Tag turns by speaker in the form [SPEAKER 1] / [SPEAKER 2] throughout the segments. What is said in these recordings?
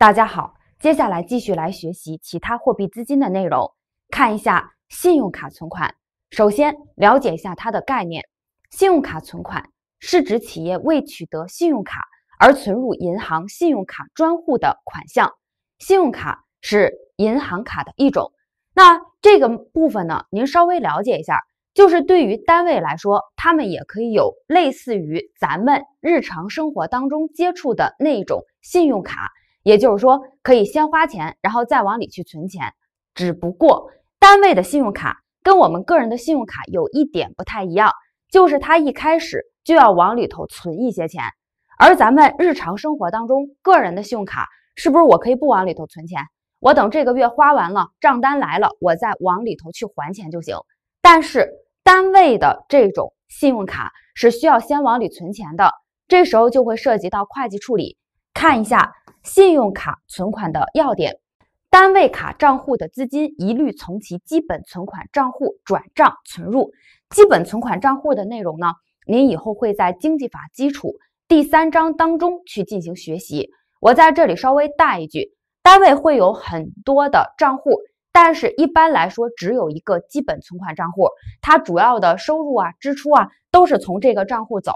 [SPEAKER 1] 大家好，接下来继续来学习其他货币资金的内容，看一下信用卡存款。首先了解一下它的概念。信用卡存款是指企业为取得信用卡而存入银行信用卡专户的款项。信用卡是银行卡的一种。那这个部分呢，您稍微了解一下，就是对于单位来说，他们也可以有类似于咱们日常生活当中接触的那种信用卡。也就是说，可以先花钱，然后再往里去存钱。只不过，单位的信用卡跟我们个人的信用卡有一点不太一样，就是它一开始就要往里头存一些钱。而咱们日常生活当中，个人的信用卡是不是我可以不往里头存钱？我等这个月花完了，账单来了，我再往里头去还钱就行。但是，单位的这种信用卡是需要先往里存钱的，这时候就会涉及到会计处理，看一下。信用卡存款的要点，单位卡账户的资金一律从其基本存款账户转账存入。基本存款账户的内容呢，您以后会在《经济法基础》第三章当中去进行学习。我在这里稍微带一句，单位会有很多的账户，但是一般来说只有一个基本存款账户，它主要的收入啊、支出啊都是从这个账户走。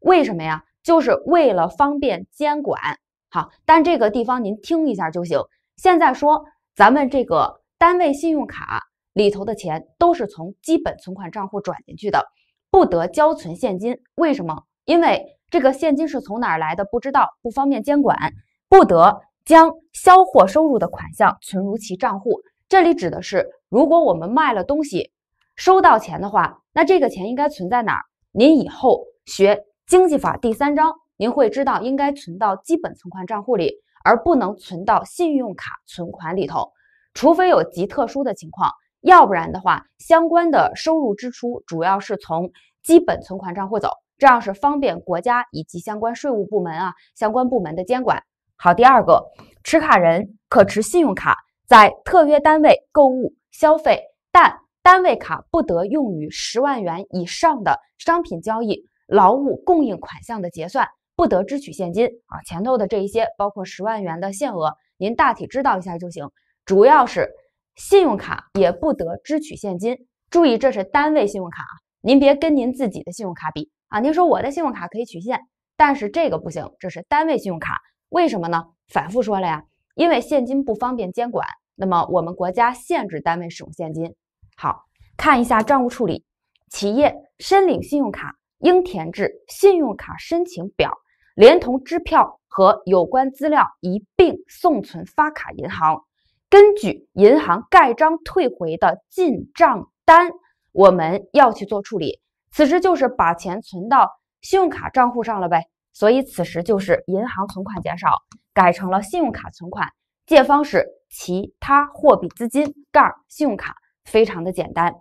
[SPEAKER 1] 为什么呀？就是为了方便监管。好，但这个地方您听一下就行。现在说，咱们这个单位信用卡里头的钱都是从基本存款账户转进去的，不得交存现金。为什么？因为这个现金是从哪儿来的不知道，不方便监管。不得将销货收入的款项存入其账户。这里指的是，如果我们卖了东西，收到钱的话，那这个钱应该存在哪儿？您以后学经济法第三章。您会知道应该存到基本存款账户里，而不能存到信用卡存款里头，除非有极特殊的情况，要不然的话，相关的收入支出主要是从基本存款账户走，这样是方便国家以及相关税务部门啊相关部门的监管。好，第二个，持卡人可持信用卡在特约单位购物消费，但单位卡不得用于十万元以上的商品交易、劳务供应款项的结算。不得支取现金啊！前头的这一些，包括十万元的限额，您大体知道一下就行。主要是信用卡也不得支取现金，注意这是单位信用卡啊，您别跟您自己的信用卡比啊。您说我的信用卡可以取现，但是这个不行，这是单位信用卡。为什么呢？反复说了呀，因为现金不方便监管。那么我们国家限制单位使用现金。好，看一下账务处理。企业申领信用卡，应填制《信用卡申请表》。连同支票和有关资料一并送存发卡银行，根据银行盖章退回的进账单，我们要去做处理。此时就是把钱存到信用卡账户上了呗，所以此时就是银行存款减少，改成了信用卡存款。借方是其他货币资金，杠信用卡，非常的简单。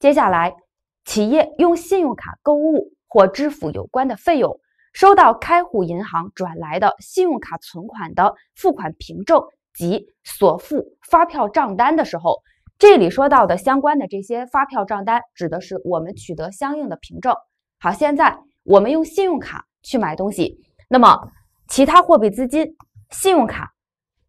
[SPEAKER 1] 接下来，企业用信用卡购物或支付有关的费用。收到开户银行转来的信用卡存款的付款凭证及所付发票账单的时候，这里说到的相关的这些发票账单，指的是我们取得相应的凭证。好，现在我们用信用卡去买东西，那么其他货币资金、信用卡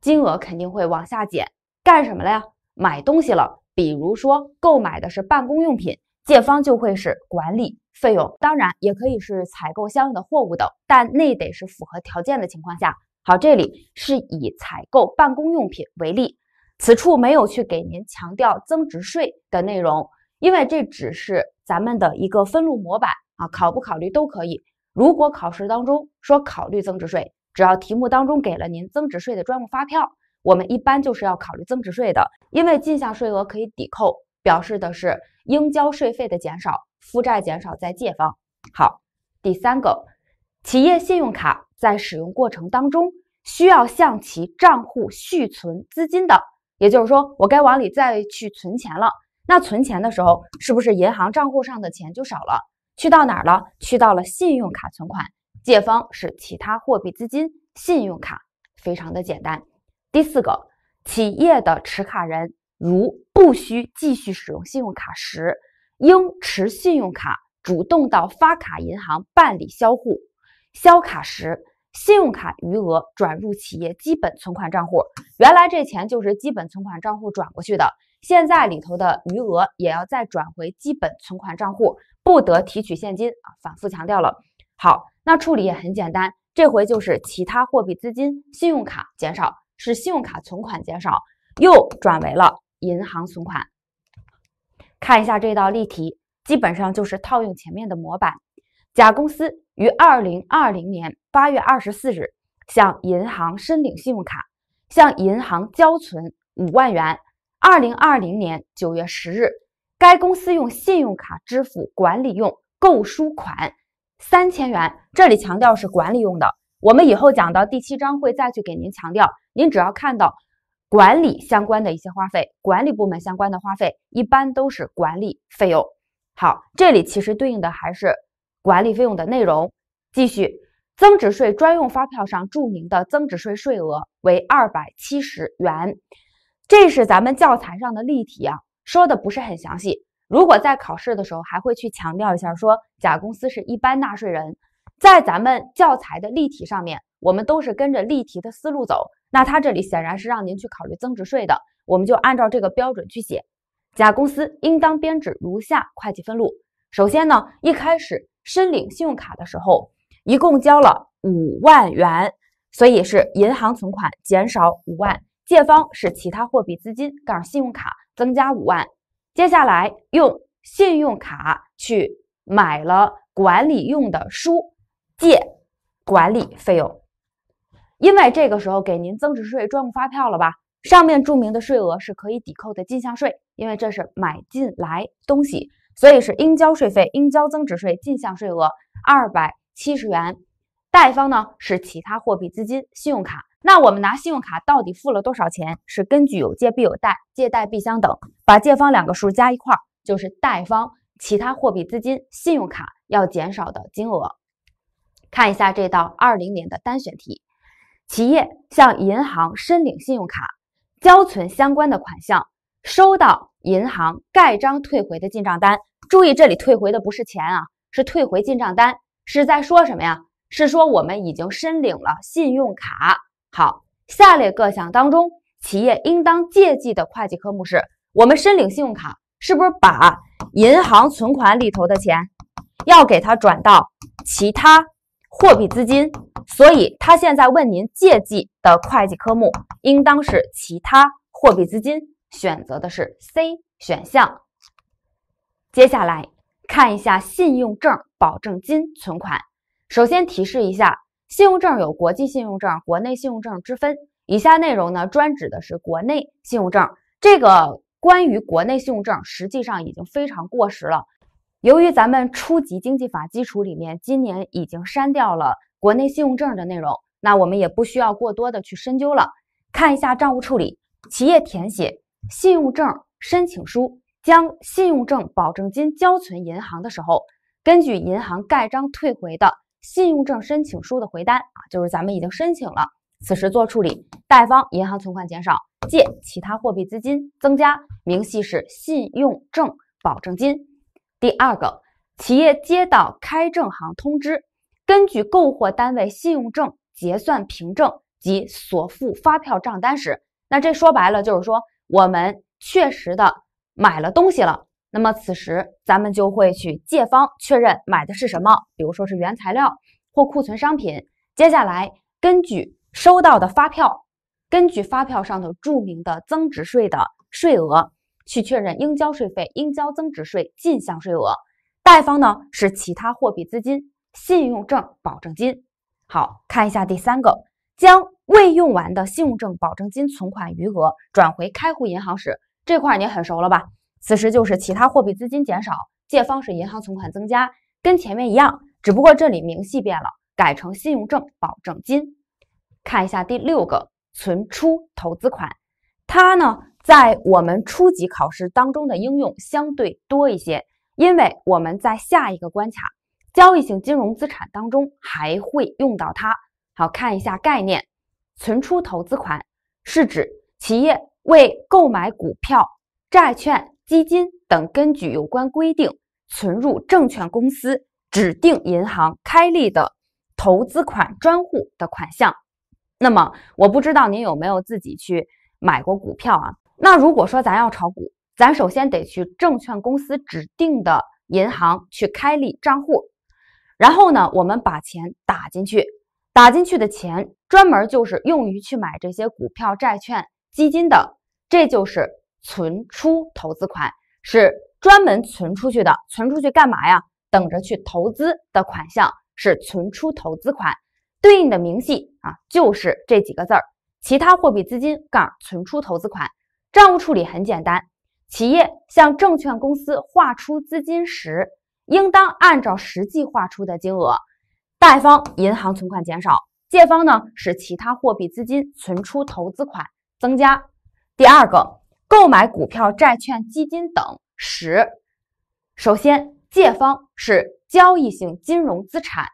[SPEAKER 1] 金额肯定会往下减。干什么了呀？买东西了，比如说购买的是办公用品。借方就会是管理费用，当然也可以是采购相应的货物等，但那得是符合条件的情况下。好，这里是以采购办公用品为例，此处没有去给您强调增值税的内容，因为这只是咱们的一个分录模板啊，考不考虑都可以。如果考试当中说考虑增值税，只要题目当中给了您增值税的专用发票，我们一般就是要考虑增值税的，因为进项税额可以抵扣，表示的是。应交税费的减少，负债减少在借方。好，第三个，企业信用卡在使用过程当中需要向其账户续存资金的，也就是说我该往里再去存钱了。那存钱的时候是不是银行账户上的钱就少了？去到哪儿了？去到了信用卡存款，借方是其他货币资金，信用卡，非常的简单。第四个，企业的持卡人。如不需继续使用信用卡时，应持信用卡主动到发卡银行办理销户、销卡时，信用卡余额转入企业基本存款账户。原来这钱就是基本存款账户转过去的，现在里头的余额也要再转回基本存款账户，不得提取现金啊！反复强调了。好，那处理也很简单，这回就是其他货币资金、信用卡减少，是信用卡存款减少，又转为了。银行存款，看一下这道例题，基本上就是套用前面的模板。甲公司于二零二零年八月二十四日向银行申领信用卡，向银行交存五万元。二零二零年九月十日，该公司用信用卡支付管理用购书款三千元。这里强调是管理用的，我们以后讲到第七章会再去给您强调。您只要看到。管理相关的一些花费，管理部门相关的花费一般都是管理费用。好，这里其实对应的还是管理费用的内容。继续，增值税专用发票上注明的增值税税额为二百七十元。这是咱们教材上的例题啊，说的不是很详细。如果在考试的时候，还会去强调一下，说甲公司是一般纳税人。在咱们教材的例题上面，我们都是跟着例题的思路走。那他这里显然是让您去考虑增值税的，我们就按照这个标准去写。甲公司应当编制如下会计分录：首先呢，一开始申领信用卡的时候，一共交了五万元，所以是银行存款减少五万，借方是其他货币资金杠信用卡增加五万。接下来用信用卡去买了管理用的书，借管理费用。因为这个时候给您增值税专用发票了吧，上面注明的税额是可以抵扣的进项税，因为这是买进来东西，所以是应交税费、应交增值税进项税额二百七十元。贷方呢是其他货币资金、信用卡。那我们拿信用卡到底付了多少钱？是根据有借必有贷，借贷必相等，把借方两个数加一块儿，就是贷方其他货币资金、信用卡要减少的金额。看一下这道二零年的单选题。企业向银行申领信用卡，交存相关的款项，收到银行盖章退回的进账单。注意，这里退回的不是钱啊，是退回进账单。是在说什么呀？是说我们已经申领了信用卡。好，下列各项当中，企业应当借记的会计科目是：我们申领信用卡，是不是把银行存款里头的钱要给它转到其他？货币资金，所以他现在问您借记的会计科目应当是其他货币资金，选择的是 C 选项。接下来看一下信用证保证金存款。首先提示一下，信用证有国际信用证、国内信用证之分，以下内容呢专指的是国内信用证。这个关于国内信用证实际上已经非常过时了。由于咱们初级经济法基础里面今年已经删掉了国内信用证的内容，那我们也不需要过多的去深究了。看一下账务处理，企业填写信用证申请书，将信用证保证金交存银行的时候，根据银行盖章退回的信用证申请书的回单啊，就是咱们已经申请了，此时做处理，贷方银行存款减少，借其他货币资金增加，明细是信用证保证金。第二个，企业接到开证行通知，根据购货单位信用证结算凭证及所附发票账单时，那这说白了就是说，我们确实的买了东西了。那么此时，咱们就会去借方确认买的是什么，比如说是原材料或库存商品。接下来，根据收到的发票，根据发票上的注明的增值税的税额。去确认应交税费、应交增值税进项税额，贷方呢是其他货币资金、信用证保证金。好，看一下第三个，将未用完的信用证保证金存款余额转回开户银行时，这块你很熟了吧？此时就是其他货币资金减少，借方是银行存款增加，跟前面一样，只不过这里明细变了，改成信用证保证金。看一下第六个，存出投资款，它呢？在我们初级考试当中的应用相对多一些，因为我们在下一个关卡交易性金融资产当中还会用到它。好看一下概念，存出投资款是指企业为购买股票、债券、基金等，根据有关规定存入证券公司指定银行开立的投资款专户的款项。那么我不知道您有没有自己去买过股票啊？那如果说咱要炒股，咱首先得去证券公司指定的银行去开立账户，然后呢，我们把钱打进去，打进去的钱专门就是用于去买这些股票、债券、基金的，这就是存出投资款，是专门存出去的。存出去干嘛呀？等着去投资的款项是存出投资款，对应的明细啊，就是这几个字儿：其他货币资金，杠存出投资款。账务处理很简单，企业向证券公司划出资金时，应当按照实际划出的金额，贷方银行存款减少，借方呢是其他货币资金存出投资款增加。第二个，购买股票、债券、基金等时，首先借方是交易性金融资产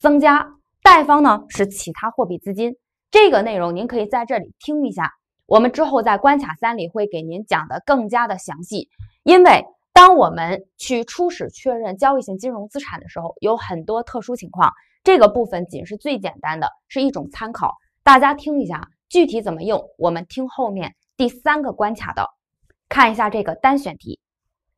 [SPEAKER 1] 增加，贷方呢是其他货币资金。这个内容您可以在这里听一下。我们之后在关卡三里会给您讲的更加的详细，因为当我们去初始确认交易性金融资产的时候，有很多特殊情况，这个部分仅是最简单的，是一种参考。大家听一下，具体怎么用，我们听后面第三个关卡的。看一下这个单选题，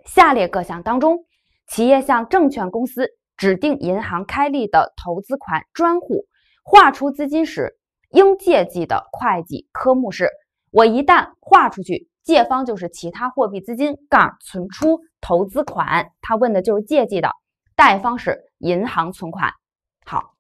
[SPEAKER 1] 下列各项当中，企业向证券公司指定银行开立的投资款专户划出资金时，应借记的会计科目是。我一旦划出去，借方就是其他货币资金——杠存出投资款。他问的就是借记的，贷方是银行存款。好，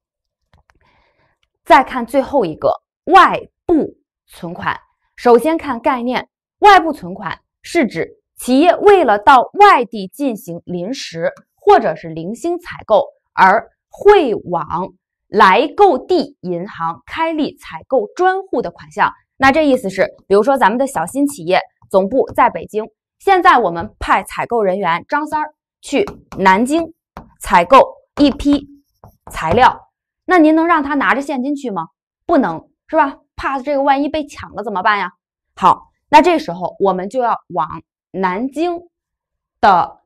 [SPEAKER 1] 再看最后一个外部存款。首先看概念：外部存款是指企业为了到外地进行临时或者是零星采购，而汇往来购地银行开立采购专户的款项。那这意思是，比如说咱们的小新企业总部在北京，现在我们派采购人员张三儿去南京采购一批材料，那您能让他拿着现金去吗？不能，是吧？怕这个万一被抢了怎么办呀？好，那这时候我们就要往南京的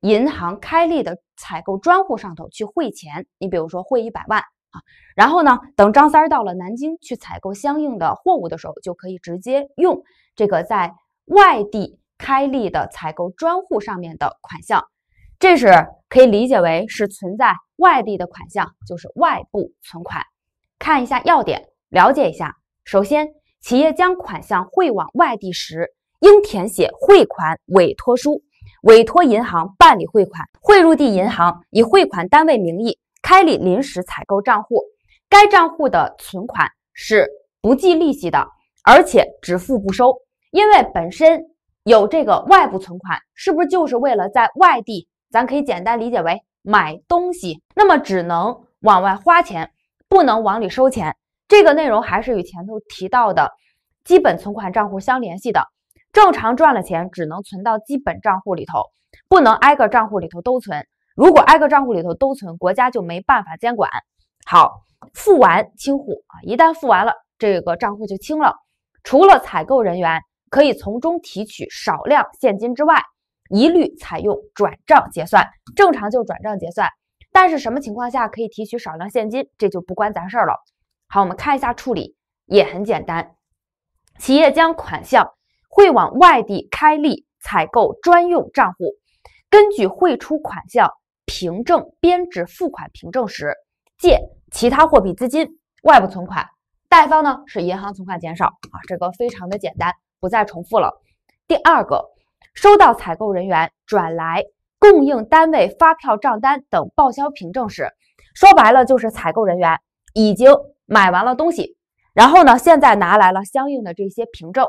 [SPEAKER 1] 银行开立的采购专户上头去汇钱，你比如说汇一百万。啊，然后呢，等张三儿到了南京去采购相应的货物的时候，就可以直接用这个在外地开立的采购专户上面的款项。这是可以理解为是存在外地的款项，就是外部存款。看一下要点，了解一下。首先，企业将款项汇往外地时，应填写汇款委托书，委托银行办理汇款，汇入地银行以汇款单位名义。开立临时采购账户，该账户的存款是不计利息的，而且只付不收。因为本身有这个外部存款，是不是就是为了在外地？咱可以简单理解为买东西，那么只能往外花钱，不能往里收钱。这个内容还是与前头提到的基本存款账户相联系的。正常赚了钱，只能存到基本账户里头，不能挨个账户里头都存。如果挨个账户里头都存，国家就没办法监管。好，付完清户啊，一旦付完了，这个账户就清了。除了采购人员可以从中提取少量现金之外，一律采用转账结算，正常就转账结算。但是什么情况下可以提取少量现金，这就不关咱事儿了。好，我们看一下处理也很简单，企业将款项汇往外地开立采购专用账户，根据汇出款项。凭证编制付款凭证时，借其他货币资金、外部存款，贷方呢是银行存款减少啊，这个非常的简单，不再重复了。第二个，收到采购人员转来供应单位发票账单等报销凭证时，说白了就是采购人员已经买完了东西，然后呢现在拿来了相应的这些凭证，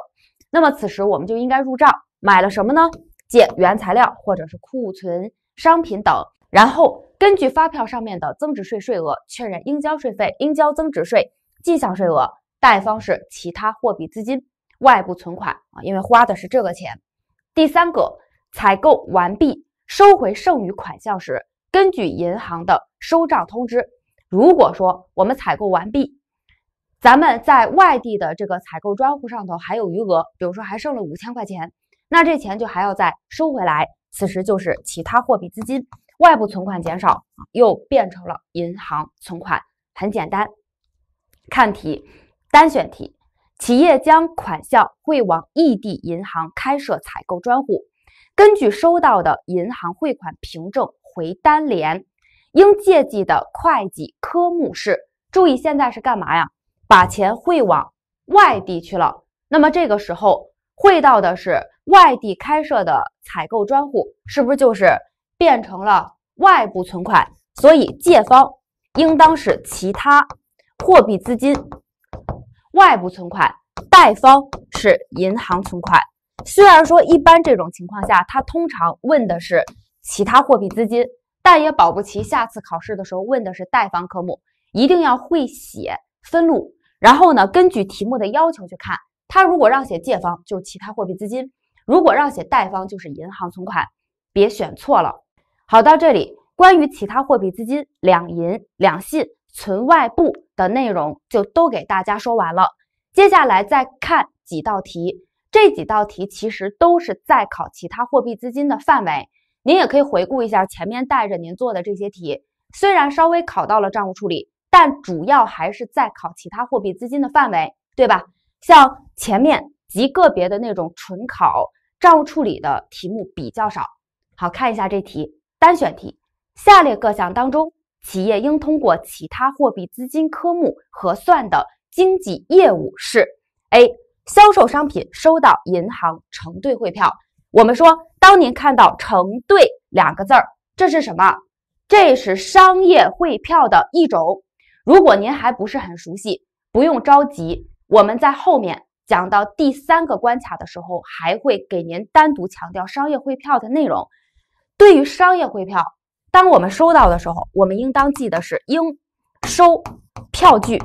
[SPEAKER 1] 那么此时我们就应该入账买了什么呢？借原材料或者是库存商品等。然后根据发票上面的增值税税额确认应交税费、应交增值税进项税额，贷方是其他货币资金、外部存款啊，因为花的是这个钱。第三个，采购完毕收回剩余款项时，根据银行的收账通知，如果说我们采购完毕，咱们在外地的这个采购专户上头还有余额，比如说还剩了五千块钱，那这钱就还要再收回来，此时就是其他货币资金。外部存款减少，又变成了银行存款。很简单，看题，单选题。企业将款项汇往异地银行开设采购专户，根据收到的银行汇款凭证回单联，应借记的会计科目是？注意，现在是干嘛呀？把钱汇往外地去了。那么这个时候汇到的是外地开设的采购专户，是不是就是？变成了外部存款，所以借方应当是其他货币资金，外部存款，贷方是银行存款。虽然说一般这种情况下，他通常问的是其他货币资金，但也保不齐下次考试的时候问的是贷方科目，一定要会写分录。然后呢，根据题目的要求去看，他如果让写借方，就是其他货币资金；如果让写贷方，就是银行存款，别选错了。好，到这里，关于其他货币资金、两银两信存外部的内容就都给大家说完了。接下来再看几道题，这几道题其实都是在考其他货币资金的范围。您也可以回顾一下前面带着您做的这些题，虽然稍微考到了账务处理，但主要还是在考其他货币资金的范围，对吧？像前面极个别的那种纯考账务处理的题目比较少。好，看一下这题。单选题，下列各项当中，企业应通过其他货币资金科目核算的经济业务是：A. 销售商品收到银行承兑汇票。我们说，当您看到“承兑”两个字儿，这是什么？这是商业汇票的一种。如果您还不是很熟悉，不用着急，我们在后面讲到第三个关卡的时候，还会给您单独强调商业汇票的内容。对于商业汇票，当我们收到的时候，我们应当记的是应收票据，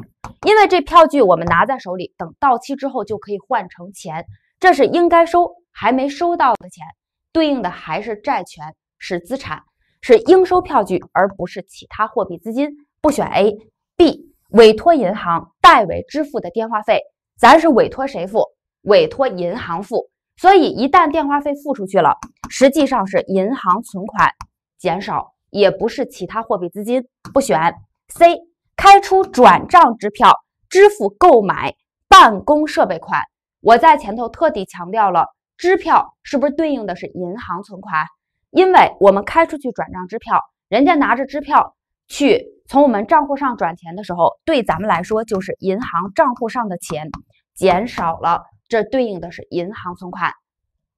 [SPEAKER 1] 因为这票据我们拿在手里，等到期之后就可以换成钱，这是应该收还没收到的钱，对应的还是债权，是资产，是应收票据，而不是其他货币资金，不选 A。B 委托银行代为支付的电话费，咱是委托谁付？委托银行付。所以，一旦电话费付出去了，实际上是银行存款减少，也不是其他货币资金。不选 C，开出转账支票支付购买办公设备款。我在前头特地强调了，支票是不是对应的是银行存款？因为我们开出去转账支票，人家拿着支票去从我们账户上转钱的时候，对咱们来说就是银行账户上的钱减少了。这对应的是银行存款。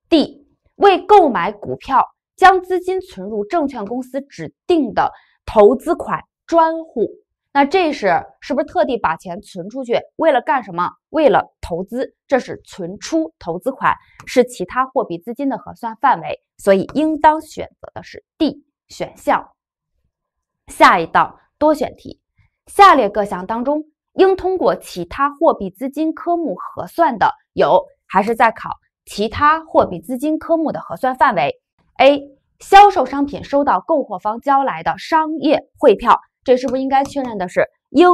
[SPEAKER 1] D 为购买股票，将资金存入证券公司指定的投资款专户。那这是是不是特地把钱存出去，为了干什么？为了投资。这是存出投资款，是其他货币资金的核算范围，所以应当选择的是 D 选项。下一道多选题：下列各项当中，应通过其他货币资金科目核算的。有还是在考其他货币资金科目的核算范围？A. 销售商品收到购货方交来的商业汇票，这是不是应该确认的是应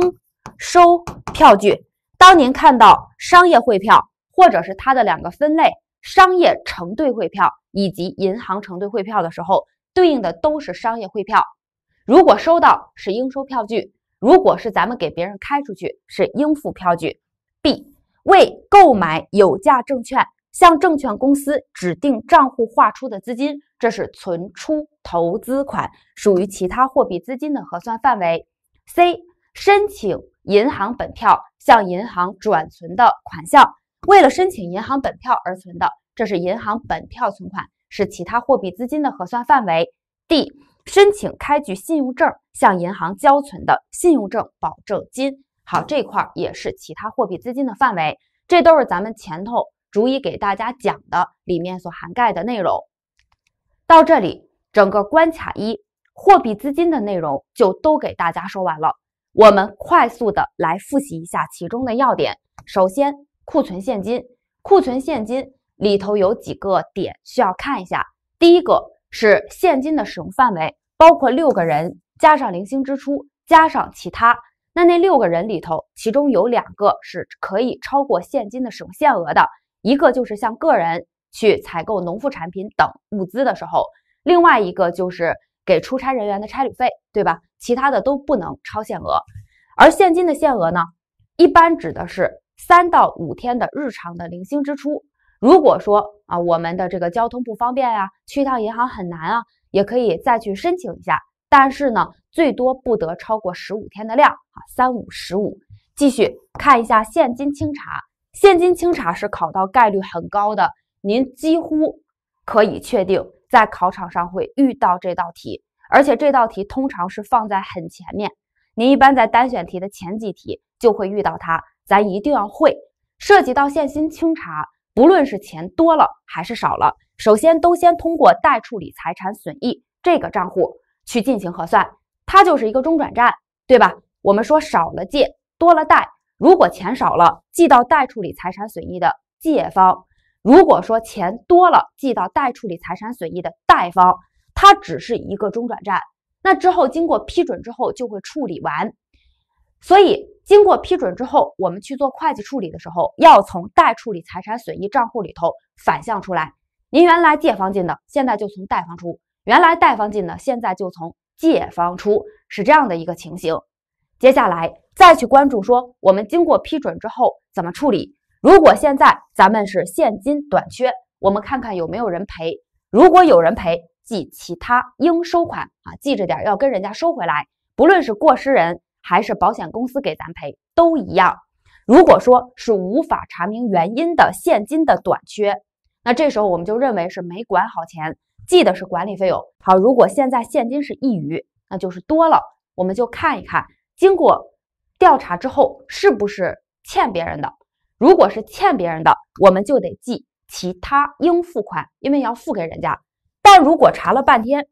[SPEAKER 1] 收票据？当您看到商业汇票或者是它的两个分类，商业承兑汇票以及银行承兑汇票的时候，对应的都是商业汇票。如果收到是应收票据，如果是咱们给别人开出去是应付票据。B. 为购买有价证券向证券公司指定账户划出的资金，这是存出投资款，属于其他货币资金的核算范围。C. 申请银行本票向银行转存的款项，为了申请银行本票而存的，这是银行本票存款，是其他货币资金的核算范围。D. 申请开具信用证向银行交存的信用证保证金。好，这块儿也是其他货币资金的范围，这都是咱们前头逐一给大家讲的里面所涵盖的内容。到这里，整个关卡一货币资金的内容就都给大家说完了。我们快速的来复习一下其中的要点。首先，库存现金，库存现金里头有几个点需要看一下。第一个是现金的使用范围，包括六个人加上零星支出加上其他。那那六个人里头，其中有两个是可以超过现金的使用限额的，一个就是向个人去采购农副产品等物资的时候，另外一个就是给出差人员的差旅费，对吧？其他的都不能超限额。而现金的限额呢，一般指的是三到五天的日常的零星支出。如果说啊，我们的这个交通不方便啊，去一趟银行很难啊，也可以再去申请一下。但是呢。最多不得超过十五天的量啊，三五十五。继续看一下现金清查，现金清查是考到概率很高的，您几乎可以确定在考场上会遇到这道题，而且这道题通常是放在很前面，您一般在单选题的前几题就会遇到它，咱一定要会。涉及到现金清查，不论是钱多了还是少了，首先都先通过“待处理财产损益这个账户去进行核算。它就是一个中转站，对吧？我们说少了借，多了贷。如果钱少了，记到待处理财产损益的借方；如果说钱多了，记到待处理财产损益的贷方。它只是一个中转站。那之后经过批准之后就会处理完。所以经过批准之后，我们去做会计处理的时候，要从待处理财产损益账户里头反向出来。您原来借方进的，现在就从贷方出；原来贷方进的，现在就从。借方出是这样的一个情形，接下来再去关注说我们经过批准之后怎么处理。如果现在咱们是现金短缺，我们看看有没有人赔。如果有人赔，记其他应收款啊，记着点要跟人家收回来。不论是过失人还是保险公司给咱赔都一样。如果说是无法查明原因的现金的短缺，那这时候我们就认为是没管好钱。记的是管理费用。好，如果现在现金是一余，那就是多了，我们就看一看，经过调查之后是不是欠别人的。如果是欠别人的，我们就得记其他应付款，因为要付给人家。但如果查了半天，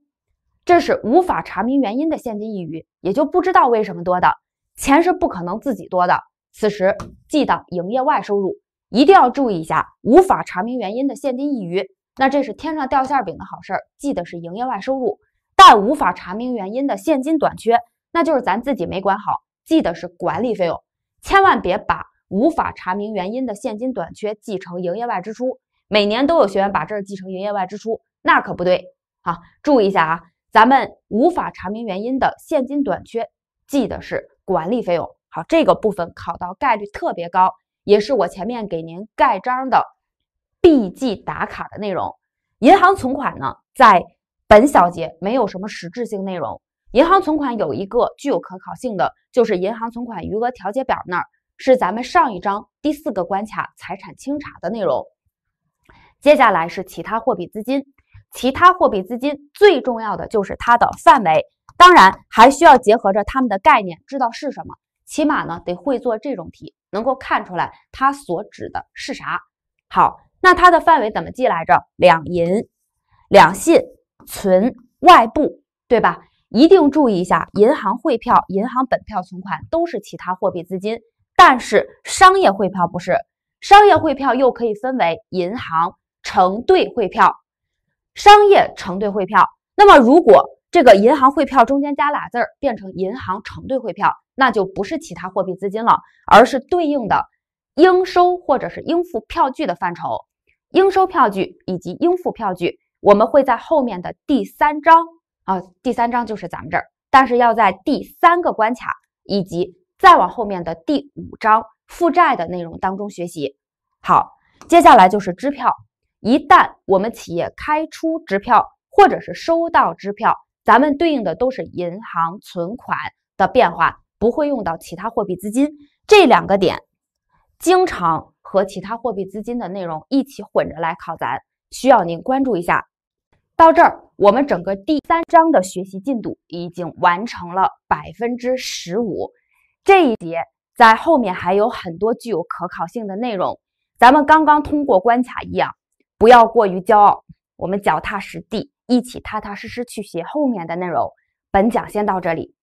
[SPEAKER 1] 这是无法查明原因的现金一余，也就不知道为什么多的钱是不可能自己多的。此时记到营业外收入，一定要注意一下，无法查明原因的现金一余。那这是天上掉馅饼的好事儿，记的是营业外收入。但无法查明原因的现金短缺，那就是咱自己没管好，记的是管理费用。千万别把无法查明原因的现金短缺记成营业外支出。每年都有学员把这儿记成营业外支出，那可不对啊！注意一下啊，咱们无法查明原因的现金短缺，记的是管理费用。好，这个部分考到概率特别高，也是我前面给您盖章的。必记打卡的内容，银行存款呢，在本小节没有什么实质性内容。银行存款有一个具有可靠性的，就是银行存款余额调节表，那是咱们上一章第四个关卡财产清查的内容。接下来是其他货币资金，其他货币资金最重要的就是它的范围，当然还需要结合着他们的概念知道是什么，起码呢得会做这种题，能够看出来它所指的是啥。好。那它的范围怎么记来着？两银、两信、存、外部，对吧？一定注意一下，银行汇票、银行本票存款都是其他货币资金，但是商业汇票不是。商业汇票又可以分为银行承兑汇票、商业承兑汇票。那么，如果这个银行汇票中间加俩字儿，变成银行承兑汇票，那就不是其他货币资金了，而是对应的应收或者是应付票据的范畴。应收票据以及应付票据，我们会在后面的第三章啊，第三章就是咱们这儿，但是要在第三个关卡以及再往后面的第五章负债的内容当中学习。好，接下来就是支票，一旦我们企业开出支票或者是收到支票，咱们对应的都是银行存款的变化，不会用到其他货币资金。这两个点。经常和其他货币资金的内容一起混着来考，咱需要您关注一下。到这儿，我们整个第三章的学习进度已经完成了百分之十五。这一节在后面还有很多具有可考性的内容，咱们刚刚通过关卡一样，不要过于骄傲，我们脚踏实地，一起踏踏实实去学后面的内容。本讲先到这里。